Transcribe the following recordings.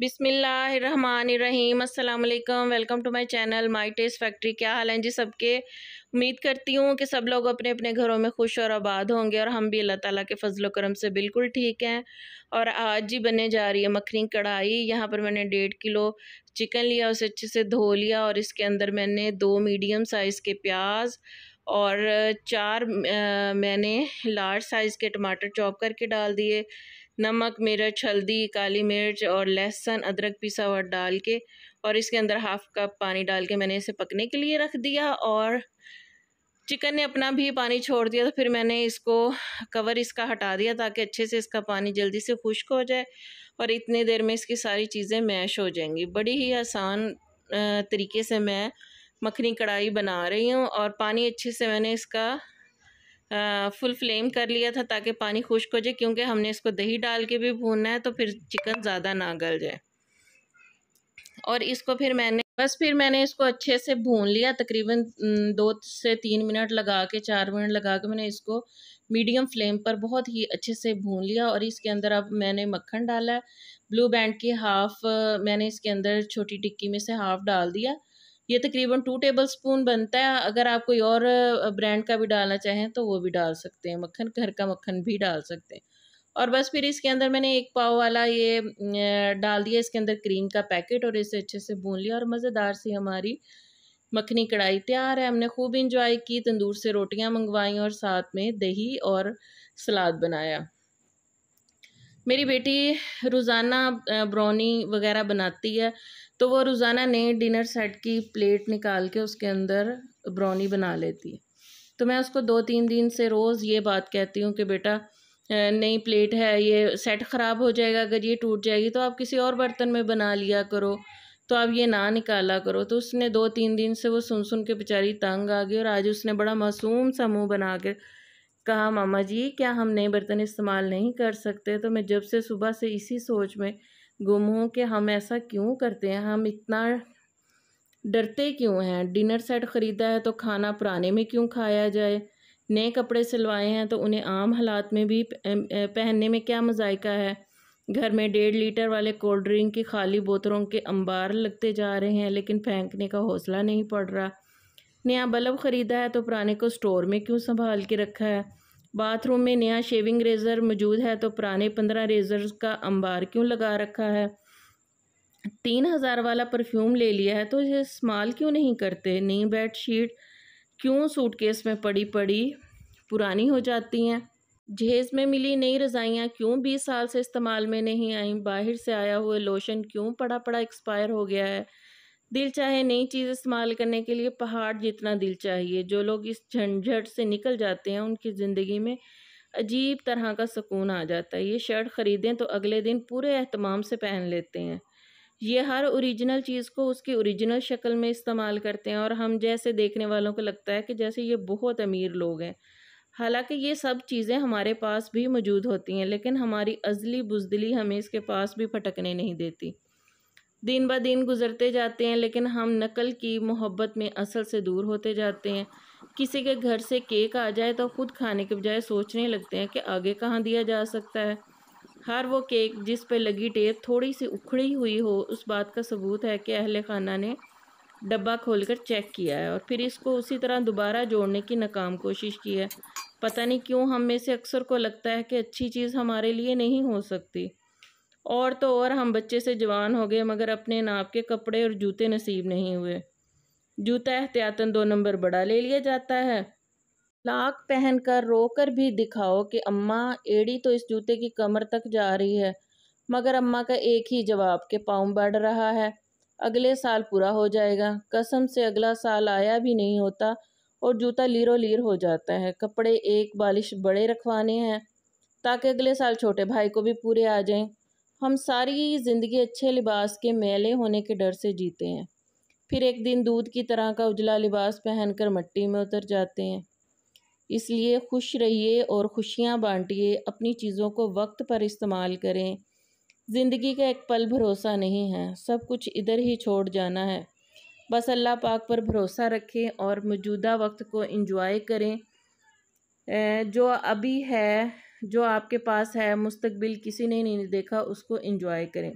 बिसमीम अल्लाम welcome to my channel my taste factory क्या हाल है जी सबके उम्मीद करती हूँ कि सब लोग अपने अपने घरों में खुश और आबाद होंगे और हम भी अल्लाह ताला के फजल करम से बिल्कुल ठीक हैं और आज जी बनने जा रही है मखनी कढ़ाई यहाँ पर मैंने डेढ़ किलो चिकन लिया उसे अच्छे से धो लिया और इसके अंदर मैंने दो मीडियम साइज़ के प्याज और चार आ, मैंने लार्ज साइज़ के टमाटर चॉप करके डाल दिए नमक मिर्च हल्दी काली मिर्च और लहसुन अदरक पिसा हुआ डाल के और इसके अंदर हाफ़ कप पानी डाल के मैंने इसे पकने के लिए रख दिया और चिकन ने अपना भी पानी छोड़ दिया तो फिर मैंने इसको कवर इसका हटा दिया ताकि अच्छे से इसका पानी जल्दी से खुश्क हो जाए और इतने देर में इसकी सारी चीज़ें मैश हो जाएंगी बड़ी ही आसान तरीके से मैं मखनी कढ़ाई बना रही हूँ और पानी अच्छे से मैंने इसका फुल फ्लेम कर लिया था ताकि पानी खुश्क हो जाए क्योंकि हमने इसको दही डाल के भी भूनना है तो फिर चिकन ज़्यादा ना गल जाए और इसको फिर मैंने बस फिर मैंने इसको अच्छे से भून लिया तकरीबन दो से तीन मिनट लगा के चार मिनट लगा के मैंने इसको मीडियम फ्लेम पर बहुत ही अच्छे से भून लिया और इसके अंदर अब मैंने मक्खन डाला ब्लू बैंड की हाफ़ मैंने इसके अंदर छोटी टिक्की में से हाफ़ डाल दिया ये तकरीबन टू टेबल स्पून बनता है अगर आप कोई और ब्रांड का भी डालना चाहें तो वो भी डाल सकते हैं मक्खन घर का मक्खन भी डाल सकते हैं और बस फिर इसके अंदर मैंने एक पाव वाला ये डाल दिया इसके अंदर क्रीम का पैकेट और इसे अच्छे से भून लिया और मज़ेदार सी हमारी मखनी कढ़ाई तैयार है हमने खूब इंजॉय की तंदूर से रोटियां मंगवाई और साथ में दही और सलाद बनाया मेरी बेटी रोज़ाना ब्राउनी वगैरह बनाती है तो वो रोज़ाना नए डिनर सेट की प्लेट निकाल के उसके अंदर ब्राउनी बना लेती है तो मैं उसको दो तीन दिन से रोज़ ये बात कहती हूँ कि बेटा नई प्लेट है ये सेट ख़राब हो जाएगा अगर ये टूट जाएगी तो आप किसी और बर्तन में बना लिया करो तो आप ये ना निकाला करो तो उसने दो तीन दिन से वो सुन सुन के बेचारी तंग आ गई और आज उसने बड़ा मासूम सा मुँह बना के कहा मामा जी क्या हम नए बर्तन इस्तेमाल नहीं कर सकते तो मैं जब से सुबह से इसी सोच में गुम हूँ कि हम ऐसा क्यों करते हैं हम इतना डरते क्यों हैं डिनर सेट ख़रीदा है तो खाना पुराने में क्यों खाया जाए नए कपड़े सिलवाए हैं तो उन्हें आम हालात में भी पहनने में क्या मज़ायका है घर में डेढ़ लीटर वाले कोल्ड ड्रिंक की खाली बोतलों के अंबार लगते जा रहे हैं लेकिन फेंकने का हौसला नहीं पड़ रहा नया बल्ब ख़रीदा है तो पुराने को स्टोर में क्यों संभाल के रखा है बाथरूम में नया शेविंग रेज़र मौजूद है तो पुराने पंद्रह रेज़र का अंबार क्यों लगा रखा है तीन हज़ार वाला परफ्यूम ले लिया है तो ये इस्तेमाल क्यों नहीं करते नई बेड शीट क्यों सूटकेस में पड़ी पड़ी पुरानी हो जाती हैं जहेज में मिली नई रज़ाइयाँ क्यों बीस साल से इस्तेमाल में नहीं आई बाहर से आया हुआ लोशन क्यों पड़ा पड़ा एक्सपायर हो गया है दिल चाहे नई चीज़ इस्तेमाल करने के लिए पहाड़ जितना दिल चाहिए जो लोग इस झंझट से निकल जाते हैं उनकी ज़िंदगी में अजीब तरह का सुकून आ जाता है ये शर्ट ख़रीदें तो अगले दिन पूरे अहतमाम से पहन लेते हैं ये हर ओरिजिनल चीज़ को उसकी ओरिजिनल शक्ल में इस्तेमाल करते हैं और हम जैसे देखने वालों को लगता है कि जैसे ये बहुत अमीर लोग हैं हालांकि ये सब चीज़ें हमारे पास भी मौजूद होती हैं लेकिन हमारी अजली बुजदली हमें इसके पास भी फटकने नहीं देती दिन ब दिन गुजरते जाते हैं लेकिन हम नकल की मोहब्बत में असल से दूर होते जाते हैं किसी के घर से केक आ जाए तो खुद खाने के बजाय सोचने लगते हैं कि आगे कहाँ दिया जा सकता है हर वो केक जिस पर लगी टेप थोड़ी सी उखड़ी हुई हो उस बात का सबूत है कि अहल खाना ने डब्बा खोलकर चेक किया है और फिर इसको उसी तरह दोबारा जोड़ने की नाकाम कोशिश की है पता नहीं क्यों हम में से अक्सर को लगता है कि अच्छी चीज़ हमारे लिए नहीं हो सकती और तो और हम बच्चे से जवान हो गए मगर अपने नाप के कपड़े और जूते नसीब नहीं हुए जूता एहतियातन दो नंबर बड़ा ले लिया जाता है लाख पहनकर रोकर भी दिखाओ कि अम्मा एड़ी तो इस जूते की कमर तक जा रही है मगर अम्मा का एक ही जवाब के पाँव बढ़ रहा है अगले साल पूरा हो जाएगा कसम से अगला साल आया भी नहीं होता और जूता लीरो लीर हो जाता है कपड़े एक बालिश बड़े रखवाने हैं ताकि अगले साल छोटे भाई को भी पूरे आ जाएं हम सारी ज़िंदगी अच्छे लिबास के मेले होने के डर से जीते हैं फिर एक दिन दूध की तरह का उजला लिबास पहनकर मट्टी में उतर जाते हैं इसलिए खुश रहिए और खुशियाँ बांटिए अपनी चीज़ों को वक्त पर इस्तेमाल करें ज़िंदगी का एक पल भरोसा नहीं है सब कुछ इधर ही छोड़ जाना है बस अल्लाह पाक पर भरोसा रखें और मौजूदा वक्त को इंजॉय करें जो अभी है जो आपके पास है मुस्तकबिल किसी ने नहीं देखा उसको इन्जॉय करें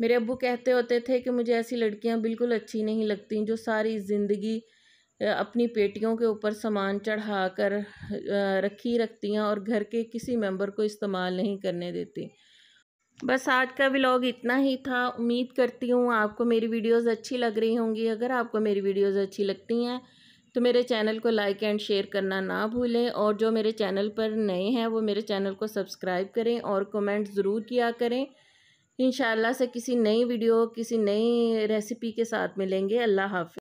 मेरे अबू कहते होते थे कि मुझे ऐसी लड़कियां बिल्कुल अच्छी नहीं लगती जो सारी ज़िंदगी अपनी पेटियों के ऊपर सामान चढ़ा कर रखी रखती हैं और घर के किसी मेंबर को इस्तेमाल नहीं करने देती बस आज का व्लॉग इतना ही था उम्मीद करती हूँ आपको मेरी वीडियोस अच्छी लग रही होंगी अगर आपको मेरी वीडियोस अच्छी लगती हैं तो मेरे चैनल को लाइक एंड शेयर करना ना भूलें और जो मेरे चैनल पर नए हैं वो मेरे चैनल को सब्सक्राइब करें और कमेंट ज़रूर किया करें इन से किसी नई वीडियो किसी नई रेसिपी के साथ मिलेंगे अल्लाह हाफ़ि